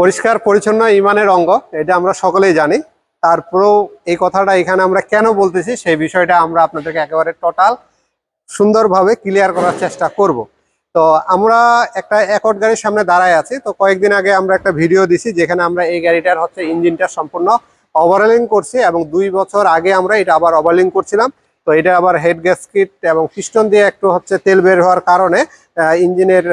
পরিষ্কার পরিচ্ছন্ন ইমানের অঙ্গ এটা আমরা সকলেই জানি তারপরেও এই কথাটা এখানে আমরা কেন বলতেছি সেই বিষয়টা আমরা আপনাদেরকে একেবারে টোটাল সুন্দরভাবে ক্লিয়ার করার চেষ্টা করব। তো আমরা একটা একট গাড়ির সামনে দাঁড়ায় আছি তো কয়েকদিন আগে আমরা একটা ভিডিও দিছি যেখানে আমরা এই গাড়িটার হচ্ছে ইঞ্জিনটা সম্পূর্ণ ওভারলিং করছি এবং দুই বছর আগে আমরা এটা আবার ওভারলিং করছিলাম তো এটা আবার হেড কিট এবং পিস্টন দিয়ে একটু হচ্ছে তেল বের হওয়ার কারণে ইঞ্জিনের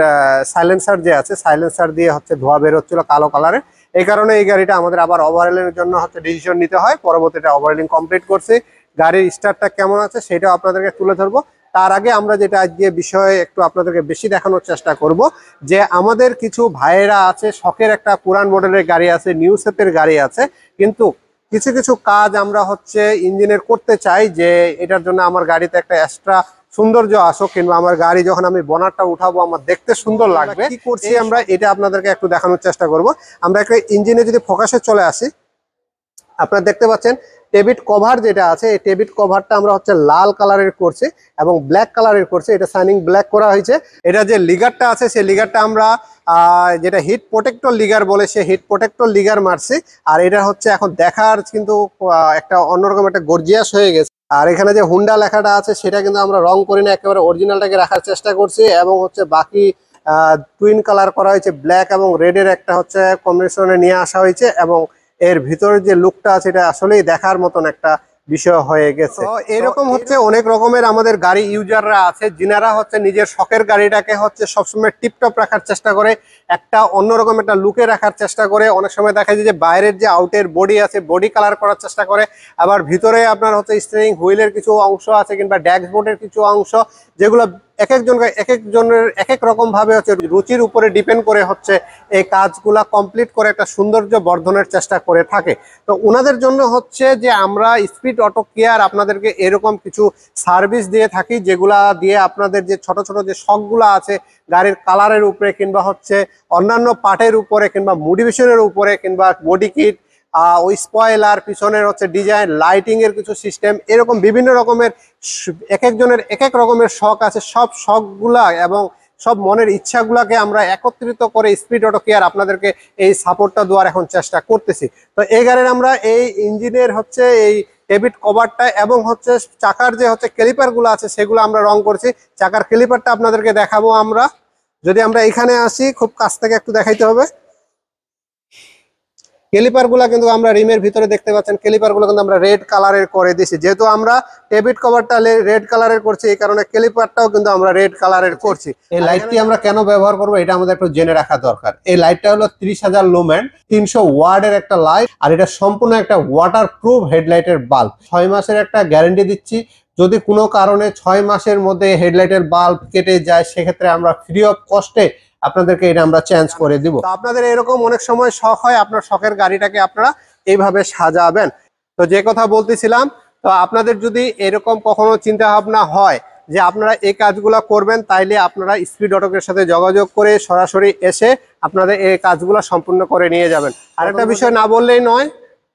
সাইলেন্সার যে আছে সাইলেন্সার দিয়ে হচ্ছে ধোয়া বেরোচ্ছিল কালো কালারে এই কারণে এই গাড়িটা আমাদের আবার এর জন্য হচ্ছে ডিসিশন নিতে হয় পরবর্তীটা ওভারহেলিং কমপ্লিট করছি গাড়ির স্টারটা কেমন আছে সেটাও আপনাদেরকে তুলে ধরবো তার আগে আমরা যেটা আজকে বিষয়ে একটু আপনাদেরকে বেশি দেখানোর চেষ্টা করব যে আমাদের কিছু ভাইয়েরা আছে শখের একটা পুরান মডেলের গাড়ি আছে নিউ সেপের গাড়ি আছে কিন্তু কিছু কিছু কাজ আমরা হচ্ছে ইঞ্জিনের করতে চাই যে এটার জন্য আমার গাড়িতে একটা এক্সট্রা সৌন্দর্য আসো কিংবা আমার গাড়ি যখন আমি বনারটা উঠাবো আমার দেখতে সুন্দর লাগবে কি করছি আমরা এটা আপনাদেরকে একটু দেখানোর চেষ্টা করব আমরা একটা ইঞ্জিনে যদি ফোকাসে চলে আসি আপনারা দেখতে পাচ্ছেন টেবিট কভার যেটা আছে এই টেবিট কভারটা আমরা হচ্ছে লাল কালারের করছি এবং ব্ল্যাক কালারের করছি এটা সাইনিং ব্ল্যাক করা হয়েছে এটা যে লিগারটা আছে সেই লিগারটা আমরা যেটা হিট প্রোটেক্টর লিগার বলে সে হিট প্রোটেক্টর লিগার মারছি আর এটা হচ্ছে এখন দেখার কিন্তু একটা অন্যরকম একটা গর্জিয়াস হয়ে গেছে আর এখানে যে হুন্ডা লেখাটা আছে সেটা কিন্তু আমরা রং করি না একেবারে অরিজিনালটাকে রাখার চেষ্টা করছি এবং হচ্ছে বাকি টুইন কালার করা হয়েছে ব্ল্যাক এবং রেডের একটা হচ্ছে কম্বিনেশনে নিয়ে আসা হয়েছে এবং এর ভিতরে যে লুকটা আছে এটা আসলেই দেখার মতন একটা বিষয় হয়ে গেছে এরকম হচ্ছে অনেক রকমের আমাদের গাড়ি ইউজাররা আছে যিনারা হচ্ছে নিজের শখের গাড়িটাকে হচ্ছে সবসময় টিপটপ রাখার চেষ্টা করে একটা অন্যরকম একটা লুকে রাখার চেষ্টা করে অনেক সময় দেখা যায় যে বাইরের যে আউটের বডি আছে বডি কালার করার চেষ্টা করে আবার ভিতরে আপনার হচ্ছে স্টিয়ারিং হুইলের কিছু অংশ আছে কিংবা ড্যাশবোর্ডের কিছু অংশ যেগুলো এক একজনকে এক একজনের এক এক রকমভাবে হচ্ছে রুচির উপরে ডিপেন্ড করে হচ্ছে এই কাজগুলা কমপ্লিট করে একটা সৌন্দর্য বর্ধনের চেষ্টা করে থাকে তো ওনাদের জন্য হচ্ছে যে আমরা স্পিড অটো কেয়ার আপনাদেরকে এরকম কিছু সার্ভিস দিয়ে থাকি যেগুলা দিয়ে আপনাদের যে ছোট ছোট যে শখগুলো আছে গাড়ির কালারের উপরে কিংবা হচ্ছে অন্যান্য পার্টের উপরে কিংবা মোটিভেশনের উপরে কিংবা বডি কিট ওই স্পয়লার পিছনের হচ্ছে ডিজাইন লাইটিংয়ের কিছু সিস্টেম এরকম বিভিন্ন রকমের এক একজনের এক এক রকমের শখ আছে সব শখগুলা এবং সব মনের ইচ্ছাগুলাকে আমরা একত্রিত করে স্পিড অটো কেয়ার আপনাদেরকে এই সাপোর্টটা দেওয়ার এখন চেষ্টা করতেছি তো এই গাড়ির আমরা এই ইঞ্জিনের হচ্ছে এই ডেবিট কভারটা এবং হচ্ছে চাকার যে হচ্ছে ক্লিপারগুলো আছে সেগুলো আমরা রং করছি চাকার ক্লিপারটা আপনাদেরকে দেখাবো আমরা যদি আমরা এখানে আসি খুব কাছ থেকে একটু দেখাইতে হবে ক্যালিপারগুলো কিন্তু আমরা রিমের ভিতরে দেখতে পাচ্ছেন ক্যালিপারগুলো কিন্তু আমরা রেড কালারের করে দিছি যেহেতু আমরা টেবিট কভারটা রেড কালারের করছি এই কারণে ক্যালিপারটাও কিন্তু আমরা রেড কালারের করছি এই লাইটটি আমরা কেন ব্যবহার করব এটা আমাদের একটু জেনে রাখা দরকার এই লাইটটা হলো ত্রিশ হাজার লোম্যান তিনশো ওয়ার্ডের একটা লাইট আর এটা সম্পূর্ণ একটা ওয়াটার প্রুফ হেডলাইটের বাল্ব ছয় মাসের একটা গ্যারেন্টি দিচ্ছি যদি কোনো কারণে ছয় মাসের মধ্যে হেডলাইটের বাল্ব কেটে যায় সেক্ষেত্রে আমরা ফ্রি অফ কস্টে আপনাদেরকে এটা আমরা চেঞ্জ করে দিব আপনাদের এরকম অনেক সময় শখ হয় আপনার শখের গাড়িটাকে আপনারা এইভাবে সাজাবেন তো যে কথা বলতেছিলাম তো আপনাদের যদি এরকম কখনো চিন্তা ভাবনা হয় যে আপনারা এই কাজগুলো করবেন তাইলে আপনারা স্পিড অটোকের সাথে যোগাযোগ করে সরাসরি এসে আপনাদের এই কাজগুলো সম্পূর্ণ করে নিয়ে যাবেন আর একটা বিষয় না বললেই নয়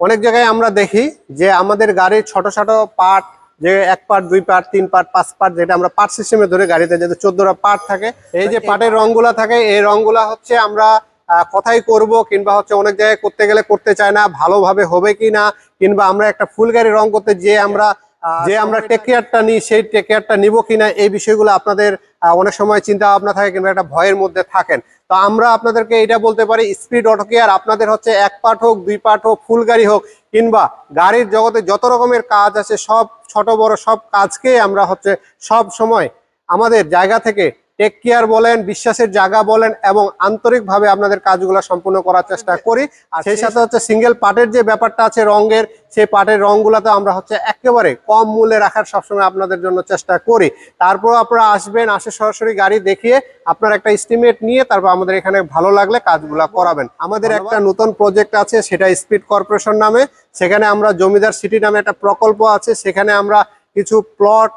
অনেক জায়গায় আমরা দেখি যে আমাদের গাড়ির ছোট ছোট পার্ট যে এক পার্ট দুই পার্ট তিন পার্ট পাঁচ পার্ট যেটা আমরা পার্ট সিস্টেমে ধরে গাড়িতে যেহেতু চোদ্দটা পার্ট থাকে এই যে আচ্ছা, পার্টের রঙগুলা থাকে এই রঙগুলা হচ্ছে আমরা কথাই করব কিংবা হচ্ছে অনেক জায়গায় করতে গেলে করতে চায় না ভালোভাবে হবে কি না কিংবা আমরা একটা ফুল গাড়ি রং করতে যে আমরা যে আমরা টেক নিই সেই টেকিয়ারটা নিব কিনা এই বিষয়গুলো আপনাদের অনেক সময় চিন্তা ভাবনা থাকে কিংবা একটা ভয়ের মধ্যে থাকেন তো আমরা আপনাদেরকে এটা বলতে পারি স্পিড অটো কেয়ার আপনাদের হচ্ছে এক পার্ট হোক দুই পার্ট হোক ফুল গাড়ি হোক কিংবা গাড়ির জগতে যত রকমের কাজ আছে সব ছোট বড় সব কাজকে আমরা হচ্ছে সব সময় আমাদের জায়গা থেকে টেক কেয়ার বলেন বিশ্বাসের জায়গা বলেন এবং আন্তরিকভাবে আপনাদের কাজগুলো সম্পূর্ণ করার চেষ্টা আচ্ছা। করি আর সেই সাথে হচ্ছে সিঙ্গেল পার্টের যে ব্যাপারটা আছে রঙের সেই পার্টের রঙগুলোতে আমরা হচ্ছে একেবারে কম মূল্যে রাখার সবসময় আপনাদের জন্য চেষ্টা করি তারপর আপনারা আসবেন আসে সরাসরি গাড়ি দেখিয়ে আপনার একটা এস্টিমেট নিয়ে তারপর আমাদের এখানে ভালো লাগলে কাজগুলো করাবেন আমাদের একটা নতুন প্রজেক্ট আছে সেটা স্পিড কর্পোরেশন নামে সেখানে আমরা জমিদার সিটি নামে একটা প্রকল্প আছে সেখানে আমরা কিছু প্লট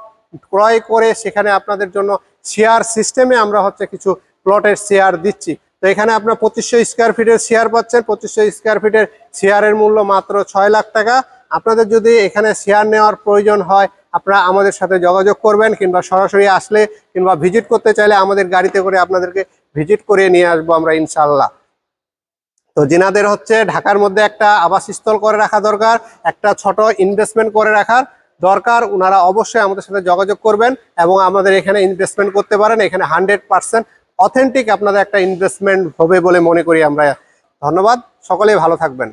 ক্রয় করে সেখানে আপনাদের জন্য শেয়ার সিস্টেমে আমরা হচ্ছে কিছু প্লটের শেয়ার দিচ্ছি তো এখানে আপনার পঁচিশশো স্কোয়ার ফিটের শেয়ার পাচ্ছেন পঁচিশশো স্কোয়ার ফিটের শেয়ারের মূল্য মাত্র ছয় লাখ টাকা আপনাদের যদি এখানে শেয়ার নেওয়ার প্রয়োজন হয় আপনারা আমাদের সাথে যোগাযোগ করবেন কিংবা সরাসরি আসলে কিংবা ভিজিট করতে চাইলে আমাদের গাড়িতে করে আপনাদেরকে ভিজিট করে নিয়ে আসবো আমরা ইনশাল্লাহ তো যেনাদের হচ্ছে ঢাকার মধ্যে একটা আবাসস্থল করে রাখা দরকার একটা ছোট ইনভেস্টমেন্ট করে রাখার দরকার ওনারা অবশ্যই আমাদের সাথে যোগাযোগ করবেন এবং আমাদের এখানে ইনভেস্টমেন্ট করতে পারেন এখানে হান্ড্রেড পার্সেন্ট অথেন্টিক আপনাদের একটা ইনভেস্টমেন্ট হবে বলে মনে করি আমরা ধন্যবাদ সকলেই ভালো থাকবেন